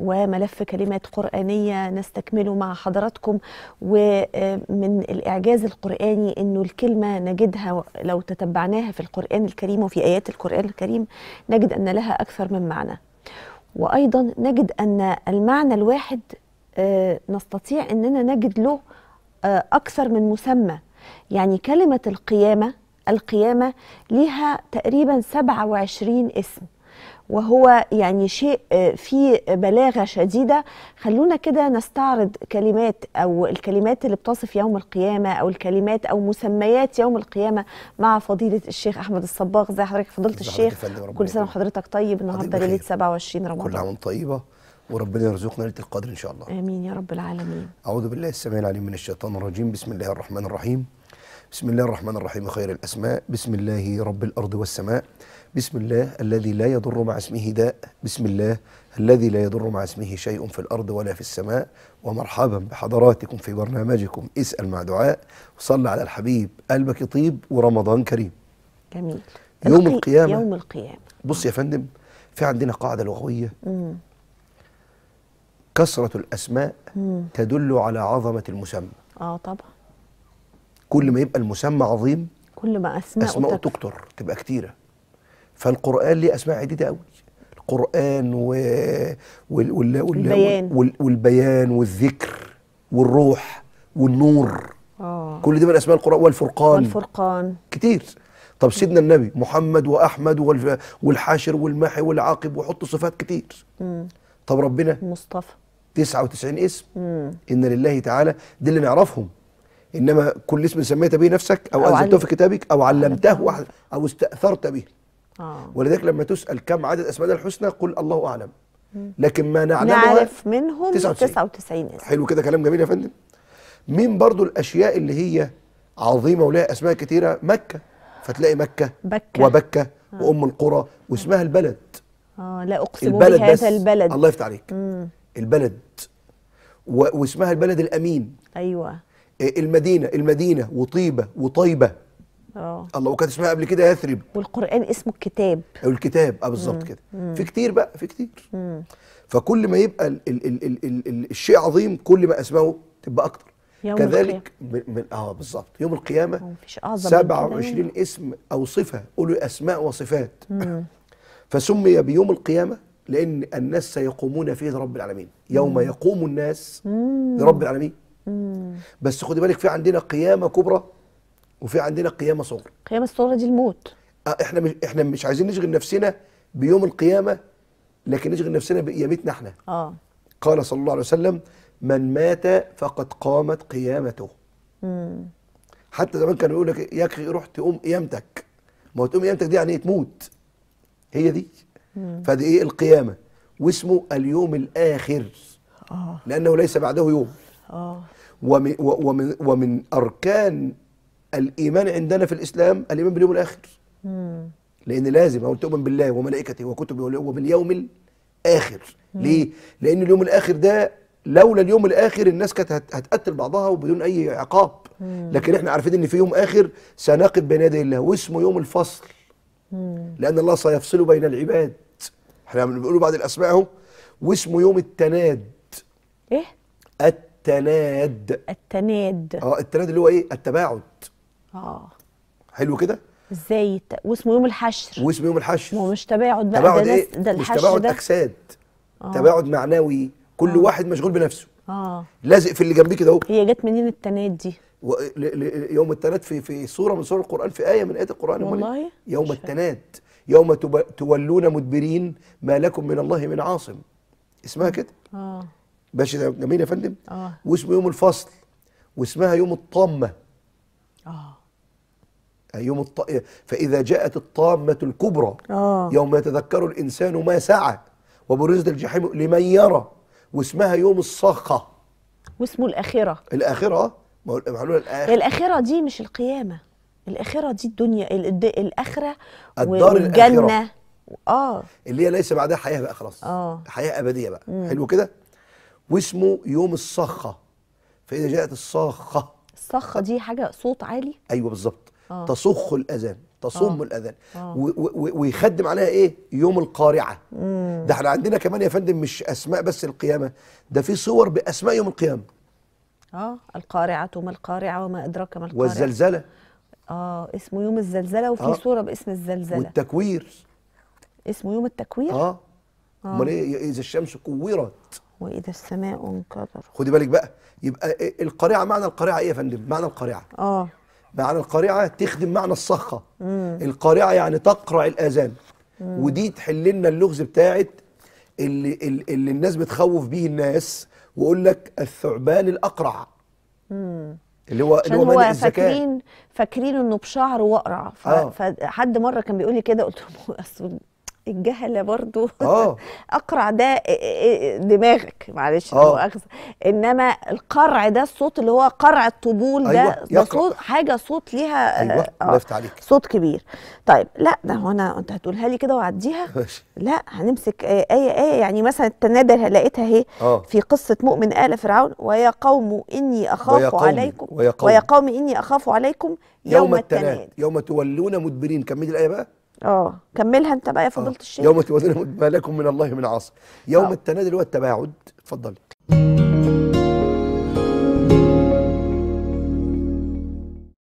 وملف كلمات قرآنية نستكمله مع حضراتكم ومن الإعجاز القرآني أنه الكلمة نجدها لو تتبعناها في القرآن الكريم وفي آيات القرآن الكريم نجد أن لها أكثر من معنى وأيضا نجد أن المعنى الواحد آه، نستطيع أننا نجد له آه، أكثر من مسمى يعني كلمة القيامة القيامة لها تقريبا 27 اسم وهو يعني شيء آه، فيه بلاغه شديده خلونا كده نستعرض كلمات او الكلمات اللي بتصف يوم القيامه او الكلمات او مسميات يوم القيامه مع فضيله الشيخ احمد الصباغ زي حضرتك فضيله الشيخ كل سنه وحضرتك طيب النهارده ليله 27 رمضان كل عام طيبه وربنا يرزقنا ليله القدر ان شاء الله امين يا رب العالمين اعوذ بالله السميع العليم من الشيطان الرجيم بسم الله الرحمن الرحيم بسم الله الرحمن الرحيم خير الأسماء بسم الله رب الأرض والسماء بسم الله الذي لا يضر مع اسمه داء بسم الله الذي لا يضر مع اسمه شيء في الأرض ولا في السماء ومرحبا بحضراتكم في برنامجكم اسأل مع دعاء وصل على الحبيب قلبك يطيب ورمضان كريم جميل يوم القيامة يوم القيامة بص يا فندم في عندنا قاعدة لغوية مم. كثرة الأسماء مم. تدل على عظمة المسمى اه طبعا كل ما يبقى المسمى عظيم كل ما اسماء اسماءه تكتر تبقى كتيره فالقران ليه اسماء عديده قوي القران و... وال... وال... وال... البيان. وال... والبيان والذكر والروح والنور أوه. كل دي من اسماء القران والفرقان والفرقان كتير طب سيدنا النبي محمد واحمد والف... والحاشر والمحي والعاقب وحط صفات كتير مم. طب ربنا مصطفى 99 اسم مم. ان لله تعالى دي اللي نعرفهم انما كل اسم سميت به نفسك او, أو انزلته في كتابك او علمته او استاثرت به آه. ولذلك لما تسال كم عدد اسمائنا الحسنى قل الله اعلم لكن ما نعلمها نعرف منهم 99, 99 اسم حلو كده كلام جميل يا فندم مين برضو الاشياء اللي هي عظيمه ولها اسماء كثيره؟ مكه فتلاقي مكه بكة. وبكه آه. وام القرى واسمها البلد اه لا اقسم بهذا بس. البلد الله يفتح عليك مم. البلد واسمها البلد الامين ايوه المدينه المدينه وطيبه وطيبه اه الله وكانت اسمها قبل كده يثرب والقران اسمه الكتاب الكتاب اه بالظبط كده في كتير بقى في كتير مم. فكل ما يبقى الـ الـ الـ الـ الـ الـ الشيء عظيم كل ما اسمائه تبقى اكتر يوم كذلك القيامة. من, اه بالظبط يوم القيامه اعظم 27 اسم او صفه قولوا اسماء وصفات فسمي بيوم القيامه لان الناس سيقومون فيه لرب العالمين يوم مم. يقوم الناس لرب العالمين بس خدي بالك في عندنا قيامه كبرى وفي عندنا قيامه صغرى القيامه الصغرى دي الموت آه احنا مش احنا مش عايزين نشغل نفسنا بيوم القيامه لكن نشغل نفسنا بقيامتنا احنا اه قال صلى الله عليه وسلم من مات فقد قامت قيامته مم. حتى زمان كانوا يقول لك يا اخي روح تقوم قيامتك ما هو تقوم قيامتك دي يعني ايه تموت هي دي فدي ايه القيامه واسمه اليوم الاخر آه. لانه ليس بعده يوم آه. ومن, ومن, ومن أركان الإيمان عندنا في الإسلام الإيمان باليوم الآخر مم. لأن لازم أقول تؤمن بالله وملائكته وكتبه وباليوم الآخر مم. ليه؟ لأن اليوم الآخر ده لولا اليوم الآخر الناس كانت هتقتل بعضها وبدون أي عقاب مم. لكن احنا عارفين إن في يوم آخر سنقف بين يدي الله واسمه يوم الفصل مم. لأن الله سيفصل بين العباد احنا بنقوله بعد الأسماء اهو واسمه يوم التناد إيه؟ الت التناد التناد اه التناد اللي هو ايه التباعد اه حلو كده ازاي واسمه يوم الحشر واسمه يوم الحشر هو مش تباعد بقى تباعد ده إيه؟ ده الحشر مش تباعد ده. اجساد آه. تباعد معنوي كل آه. واحد مشغول بنفسه اه لازق في اللي جنبيه كده اهو هي جت منين التناد دي و... ل... ل... يوم التناد في في سوره من سور القران في ايه من ايات القران إيه؟ والله يوم التناد يوم تب... تولون مدبرين ما لكم من الله من عاصم اسمها كده اه باشا جميل يا فندم آه. واسمه يوم الفصل واسمها يوم الطامه آه. اه يوم الط... فاذا جاءت الطامه الكبرى آه. يوم يتذكر الانسان ما سعى وبرزت الجحيم لمن يرى واسمها يوم الصخه واسمه الاخره الاخره ما هو الاخره الاخره دي مش القيامه الاخره دي الدنيا الاخره الدار والجنه الآخرة. اه اللي هي ليس بعدها حياه بقى خلاص اه حياه ابديه بقى مم. حلو كده واسمه يوم الصخة فإذا جاءت الصاخة الصخة دي حاجة صوت عالي أيوه بالظبط آه. تصخ الأذان تصم آه. الأذان آه. ويخدم عليها إيه يوم القارعة مم. ده احنا عندنا كمان يا فندم مش أسماء بس القيامة ده في صور بأسماء يوم القيامة اه القارعة ما القارعة وما أدراك ما القارعة والزلزلة اه اسمه يوم الزلزلة وفي آه. صورة باسم الزلزلة والتكوير اسمه يوم التكوير اه امال آه. ايه اذا الشمس كورت واذا السماء انكدر خدي بالك بقى يبقى إيه، القارعه معنى القارعه ايه يا فندم معنى القارعه اه معنى القارعه تخدم معنى الصخه مم. القارعه يعني تقرع الاذان ودي تحل لنا اللغز بتاعت اللي, اللي الناس بتخوف بيه الناس ويقول لك الثعبان الاقرع مم. اللي هو اللي هو, هو فاكرين فاكرين انه بشعر واقرع آه. فحد آه. مره كان بيقول لي كده قلت له اصل الجهل برضو اه اقرع ده دماغك معلش مؤاخذه آه. انما القرع ده الصوت اللي هو قرع الطبول ده أيوة. ده صوت حاجه صوت ليها ايوه آه عليك آه، صوت كبير طيب لا ده هو انا انت هتقولها لي كده واعديها لا هنمسك آه، ايه ايه يعني مثلا التنادى لقيتها اهي في قصه مؤمن ال فرعون ويا قوم اني اخاف ويا قوم عليكم ويا قوم, ويا قوم اني اخاف عليكم يوم, يوم التناد يوم تولون مدبرين كمل الايه بقى اه كملها انت بقى يا آه. فضيله الشيخ يوم تبادلون ما لكم من الله من عاصم يوم آه. والتباعد اتفضلي